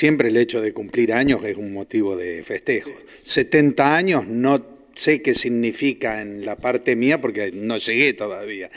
Siempre el hecho de cumplir años es un motivo de festejo. 70 años no sé qué significa en la parte mía porque no llegué todavía,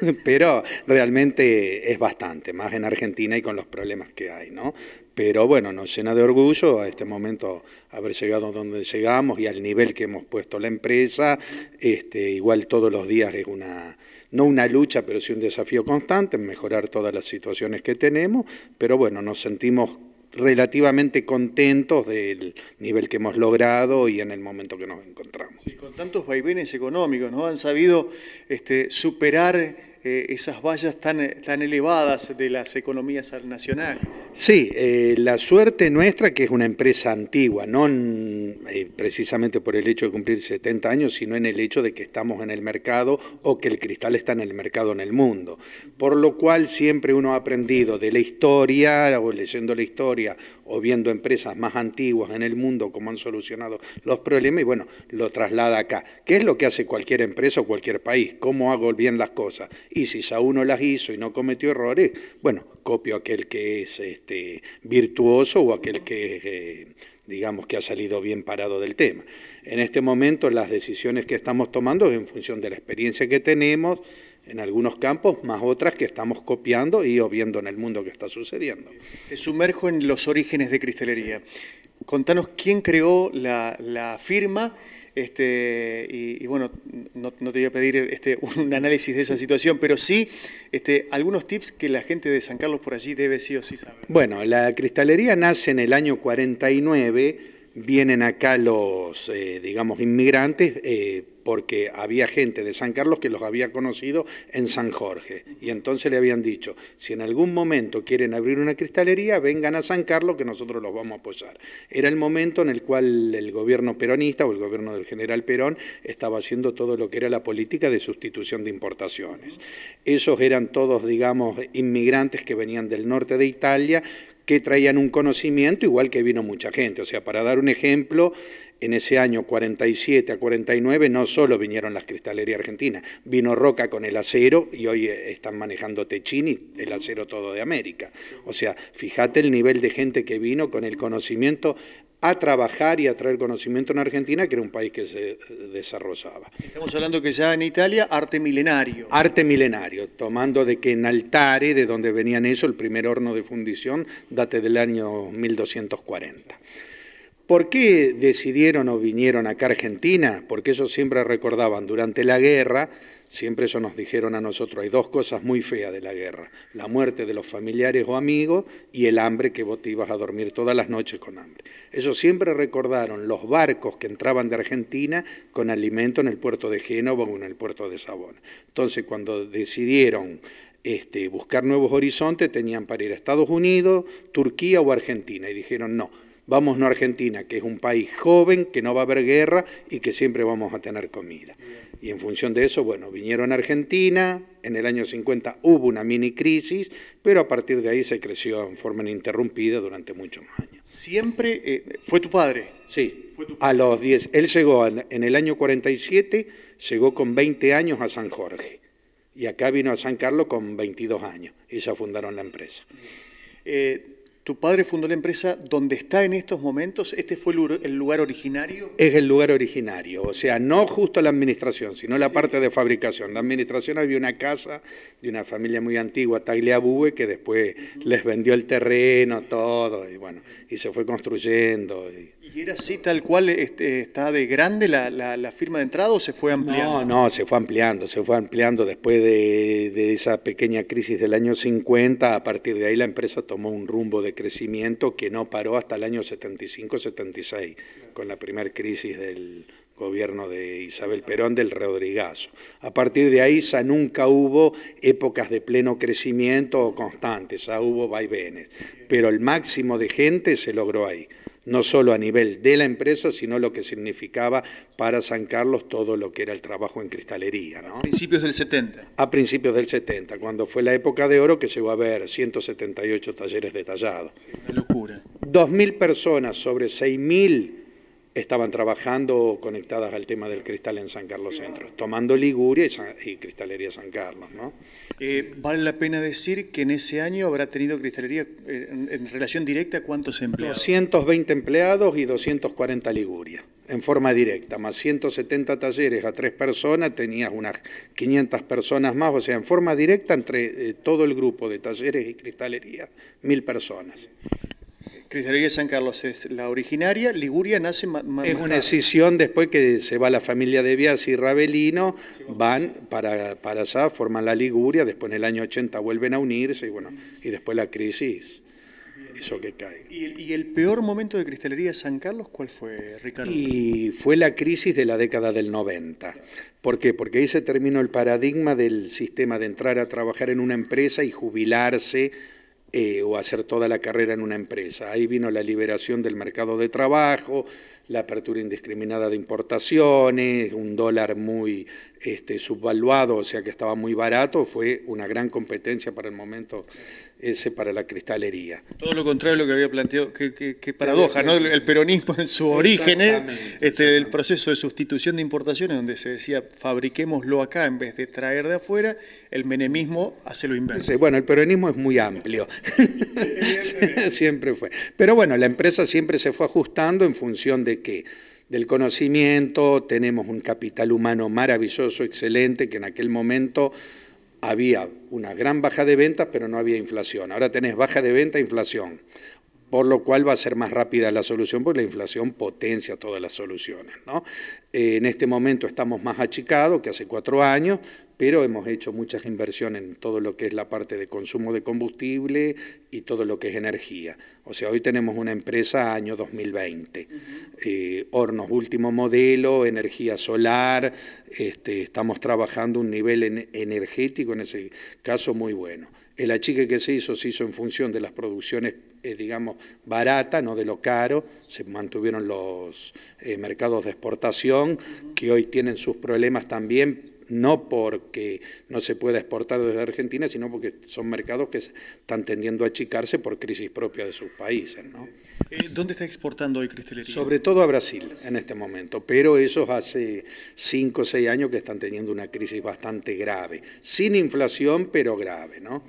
pero realmente es bastante, más en Argentina y con los problemas que hay, ¿no? Pero bueno, nos llena de orgullo a este momento haber llegado donde llegamos y al nivel que hemos puesto la empresa, este, igual todos los días es una, no una lucha, pero sí un desafío constante en mejorar todas las situaciones que tenemos, pero bueno, nos sentimos relativamente contentos del nivel que hemos logrado y en el momento que nos encontramos. Sí, con tantos vaivenes económicos, ¿no? Han sabido este, superar eh, esas vallas tan, eh, tan, elevadas de las economías nacionales. Sí, eh, la suerte nuestra, que es una empresa antigua, no precisamente por el hecho de cumplir 70 años, sino en el hecho de que estamos en el mercado o que el cristal está en el mercado en el mundo. Por lo cual siempre uno ha aprendido de la historia, o leyendo la historia, o viendo empresas más antiguas en el mundo cómo han solucionado los problemas y bueno, lo traslada acá. ¿Qué es lo que hace cualquier empresa o cualquier país? ¿Cómo hago bien las cosas? Y si ya uno las hizo y no cometió errores, bueno, copio aquel que es este, virtuoso o aquel que eh, digamos que ha salido bien parado del tema. En este momento las decisiones que estamos tomando es en función de la experiencia que tenemos, en algunos campos, más otras que estamos copiando y o viendo en el mundo que está sucediendo. Es sumerjo en los orígenes de cristalería. Contanos quién creó la, firma. Este, y, bueno, no, te voy a pedir este, un análisis de esa situación, pero sí este, algunos tips que la gente de San Carlos por allí debe sí o sí saber. Bueno, la cristalería nace en el año 49, vienen acá los, eh, digamos, inmigrantes, eh, porque había gente de San Carlos que los había conocido en San Jorge. Y entonces le habían dicho, si en algún momento quieren abrir una cristalería, vengan a San Carlos que nosotros los vamos a apoyar. Era el momento en el cual el gobierno peronista o el gobierno del general Perón estaba haciendo todo lo que era la política de sustitución de importaciones. Esos eran todos, digamos, inmigrantes que venían del norte de Italia que traían un conocimiento, igual que vino mucha gente. O sea, para dar un ejemplo, en ese año 47 a 49 no solo vinieron las cristalerías argentinas, vino Roca con el acero y hoy eh, están manejando Techini, el acero todo de América. O sea, fíjate el nivel de gente que vino con el conocimiento a trabajar y a traer conocimiento en Argentina, que era un país que se eh, desarrollaba. Estamos hablando que ya en Italia, arte milenario. Arte milenario, tomando de que en Altare, de donde venían ellos, el primer horno de fundición, date del año 1240. ¿Por qué decidieron o vinieron acá a Argentina? Porque ellos siempre recordaban durante la guerra Siempre eso nos dijeron a nosotros, hay dos cosas muy feas de la guerra, la muerte de los familiares o amigos y el hambre que vos te ibas a dormir todas las noches con hambre. Eso siempre recordaron los barcos que entraban de Argentina con alimento en el puerto de Génova o en el puerto de Sabona. Entonces, cuando decidieron este, buscar nuevos horizontes, tenían para ir a Estados Unidos, Turquía o Argentina y dijeron, no, Vamos no Argentina, que es un país joven, que no va a haber guerra y que siempre vamos a tener comida. Y en función de eso, bueno, vinieron a Argentina, en el año 50 hubo una mini crisis, pero a partir de ahí se creció en forma ininterrumpida durante muchos años. ¿Siempre eh, fue tu padre? Sí, a los 10. Él llegó en el año 47, llegó con 20 años a San Jorge y acá vino a San Carlos con 22 años y se fundaron la empresa. Eh, tu padre fundó la empresa donde está en estos momentos. ¿Este fue el lugar originario? Es el lugar originario, o sea, no justo la administración, sino la parte de fabricación. La administración había una casa de una familia muy antigua, Tagliabue, que después les vendió el terreno, todo, y bueno, y se fue construyendo. ¿Y, era así tal cual este, está de grande la, firma de entrada o se fue ampliando? No, no, se fue ampliando, se fue ampliando después de, de esa pequeña crisis del año 50. A partir de ahí la empresa tomó un rumbo de crecimiento que no paró hasta el año 75-76, con la primera crisis del, gobierno de Isabel Perón del Rodrigazo. A partir de ahí nunca hubo épocas de pleno crecimiento o constantes, ya hubo vaivenes, pero el máximo de gente se logró ahí no solo a nivel de la empresa, sino lo que significaba para San Carlos todo lo que era el trabajo en cristalería. A principios del 70. A principios del 70, cuando fue la época de oro que llegó a haber 178 talleres detallados. Una locura. 2.000 personas sobre 6.000 estaban trabajando conectadas al tema del cristal en San Carlos Centro, tomando Liguria y, Cristalería San Carlos. ¿no? Eh, vale la pena decir que en ese año habrá tenido Cristalería eh, en, relación directa cuántos empleados. 220 empleados y 240 Liguria, en forma directa, más 170 talleres a tres personas, tenías unas 500 personas más, o sea, en forma directa entre eh, todo el grupo de talleres y Cristalería, mil personas. Cristalería San Carlos es la originaria, Liguria nace más, Es una decisión después que se va la familia de Bias y Rabelino, van para, para allá, forman la Liguria, después en el año 80 vuelven a unirse y bueno, y después la crisis eso que cae. ¿Y el, peor momento de Cristalería San Carlos cuál fue, Ricardo? Y fue la crisis de la década del 90. ¿Por qué? Porque ahí se terminó el paradigma del sistema de entrar a trabajar en una empresa y jubilarse eh, o hacer toda la carrera en una empresa. Ahí vino la liberación del mercado de trabajo, la apertura indiscriminada de importaciones, un dólar muy este, subvaluado, o sea que estaba muy barato, fue una gran competencia para el momento ese para la cristalería. Todo lo contrario de lo que había planteado, qué paradoja, eh, ¿no? Eh, el peronismo en su origen, ¿eh? este, el proceso de sustitución de importaciones, donde se decía fabriquémoslo acá en vez de traer de afuera, el menemismo hace lo inverso. bueno, el peronismo es muy amplio, siempre fue. Pero bueno, la empresa siempre se fue ajustando en función de qué del conocimiento, tenemos un capital humano maravilloso, excelente, que en aquel momento había una gran baja de ventas, pero no había inflación. Ahora tenés baja de venta, inflación, por lo cual va a ser más rápida la solución, porque la inflación potencia todas las soluciones. ¿no? Eh, en este momento estamos más achicados que hace cuatro años, pero hemos hecho muchas inversiones en todo lo que es la parte de consumo de combustible y todo lo que es energía. O sea, hoy tenemos una empresa año 2020, eh, hornos último modelo, energía solar, este, estamos trabajando un nivel energético en ese caso muy bueno. El achique que se hizo se hizo en función de las producciones eh, digamos, baratas, no de lo caro, se mantuvieron los eh, mercados de exportación, que hoy tienen sus problemas también, no porque no se pueda exportar desde Argentina, sino porque son mercados que están tendiendo a achicarse por crisis propia de sus países. Eh, ¿Dónde está exportando hoy cristalería? Sobre todo a Brasil en este momento, pero esos hace 5 o 6 años que están teniendo una crisis bastante grave, sin inflación, pero grave. ¿no?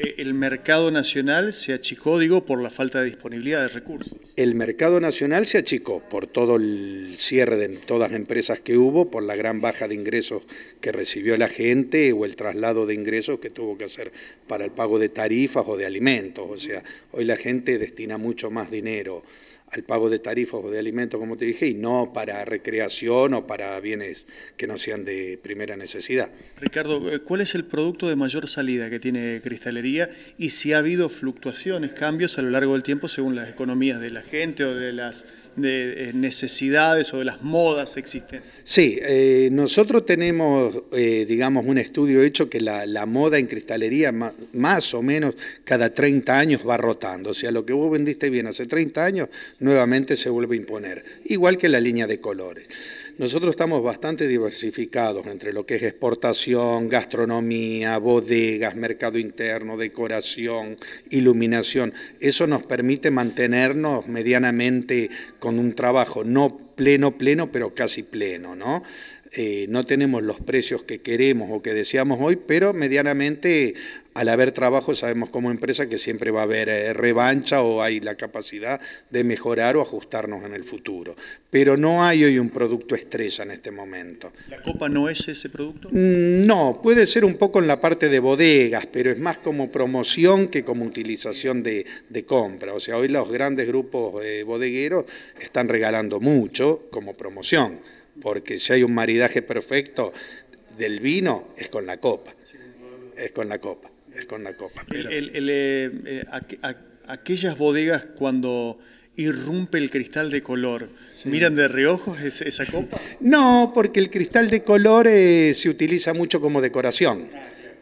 Eh, el mercado nacional se achicó, digo, por la falta de disponibilidad de recursos. El mercado nacional se achicó por todo el cierre de todas las empresas que hubo, por la gran baja de ingresos que recibió la gente o el traslado de ingresos que tuvo que hacer para el pago de tarifas o de alimentos. O sea, hoy la gente destina mucho más dinero al pago de tarifas o de alimentos, como te dije, y no para recreación o para bienes que no sean de primera necesidad. Ricardo, eh, ¿cuál es el producto de mayor salida que tiene Cristalería y si ha habido fluctuaciones, cambios a lo largo del tiempo según las economías de la gente o de las eh, necesidades o de las modas existentes? Sí, eh, nosotros tenemos, digamos, un estudio hecho que la, moda en cristalería más, o menos cada 30 años va rotando. O sea, lo que vos vendiste bien hace 30 años nuevamente se vuelve a imponer, igual que la línea de colores. Nosotros estamos bastante diversificados entre lo que es exportación, gastronomía, bodegas, mercado interno, decoración, iluminación. Eso nos permite mantenernos medianamente con un trabajo no pleno, pleno, pero casi pleno, ¿no? Eh, no tenemos los precios que queremos o que deseamos hoy, pero medianamente al haber trabajo sabemos como empresa que siempre va a haber eh, revancha o hay la capacidad de mejorar o ajustarnos en el futuro. Pero no hay hoy un producto estrella en este momento. ¿La copa no es ese producto? Mm, no, puede ser un poco en la parte de bodegas, pero es más como promoción que como utilización de, compra. O sea, hoy los grandes grupos eh, bodegueros están regalando mucho como promoción, porque si hay un maridaje perfecto del vino es con la copa, es con la copa es con la copa. Eh, eh, aquellas bodegas cuando irrumpe el cristal de color. ¿Miran de reojos esa copa? No, porque el cristal de color eh, se utiliza mucho como decoración.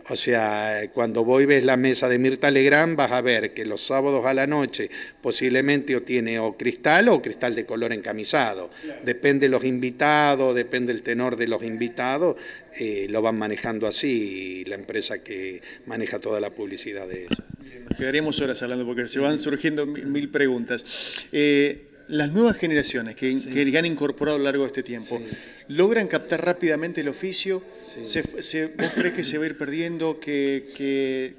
O sea, cuando voy ves la mesa de Mirta Legrand, vas a ver que los sábados a la noche posiblemente o tiene o cristal o cristal de color encamisado. Depende de los invitados, depende el tenor de los invitados, eh, lo van manejando así la empresa que maneja toda la publicidad de eso. Quedaríamos horas hablando porque se van surgiendo mil preguntas. Eh, las nuevas generaciones que, han incorporado a lo largo de este tiempo, ¿logran captar rápidamente el oficio? ¿Se, vos crees que se va a ir perdiendo, que,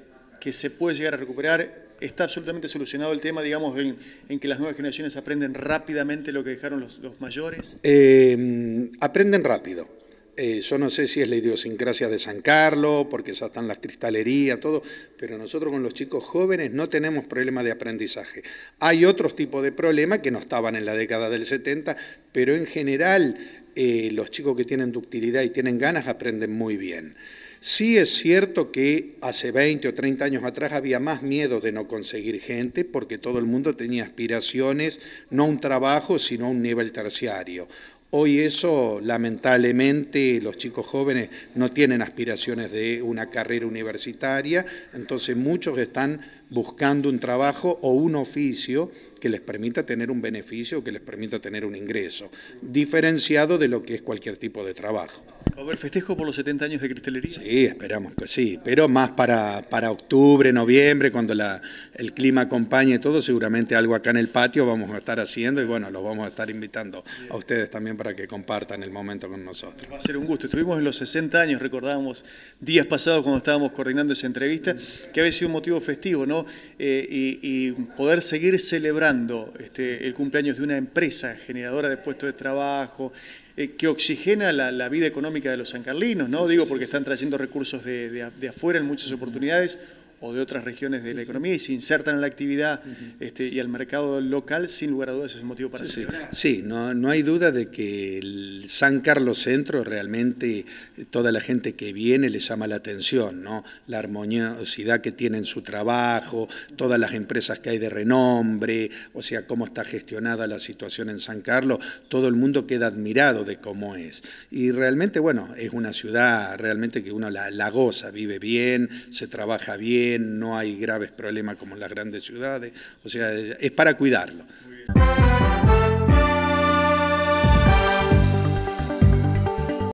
se puede llegar a recuperar? ¿Está absolutamente solucionado el tema, digamos, en, en que las nuevas generaciones aprenden rápidamente lo que dejaron los, mayores? Eh, aprenden rápido. Eh, yo no sé si es la idiosincrasia de San Carlos, porque ya están las cristalerías, todo, pero nosotros con los chicos jóvenes no tenemos problema de aprendizaje. Hay otros tipos de problemas que no estaban en la década del 70, pero en general eh, los chicos que tienen ductilidad y tienen ganas aprenden muy bien. Sí es cierto que hace 20 o 30 años atrás había más miedo de no conseguir gente porque todo el mundo tenía aspiraciones, no un trabajo, sino un nivel terciario. Hoy eso, lamentablemente, los chicos jóvenes no tienen aspiraciones de una carrera universitaria, entonces muchos están buscando un trabajo o un oficio que les permita tener un beneficio, que les permita tener un ingreso, diferenciado de lo que es cualquier tipo de trabajo. ¿Va a haber festejo por los 70 años de Cristelería? Sí, esperamos que sí, pero más para, para octubre, noviembre, cuando la, el clima acompañe todo, seguramente algo acá en el patio vamos a estar haciendo y bueno, los vamos a estar invitando a ustedes también para que compartan el momento con nosotros. Va a ser un gusto. Estuvimos en los 60 años, recordábamos días pasados cuando estábamos coordinando esa entrevista, que había sido un motivo festivo, ¿no? Eh, y, poder seguir celebrando este, el cumpleaños de una empresa generadora de puestos de trabajo, eh, que oxigena la, vida económica de los sancarlinos, ¿no? Digo, porque están trayendo recursos de afuera en muchas oportunidades o de otras regiones de la economía y se insertan en la actividad este, y al mercado local, sin lugar a dudas es un motivo para sí, Sí, no, no hay duda de que el San Carlos Centro realmente eh, toda la gente que viene le llama la atención, ¿no? la armoniosidad que tiene en su trabajo, todas las empresas que hay de renombre, o sea, cómo está gestionada la situación en San Carlos, todo el mundo queda admirado de cómo es. Y realmente, bueno, es una ciudad realmente que uno la goza, vive bien, se trabaja bien, no hay graves problemas como en las grandes ciudades, o sea, es para cuidarlo.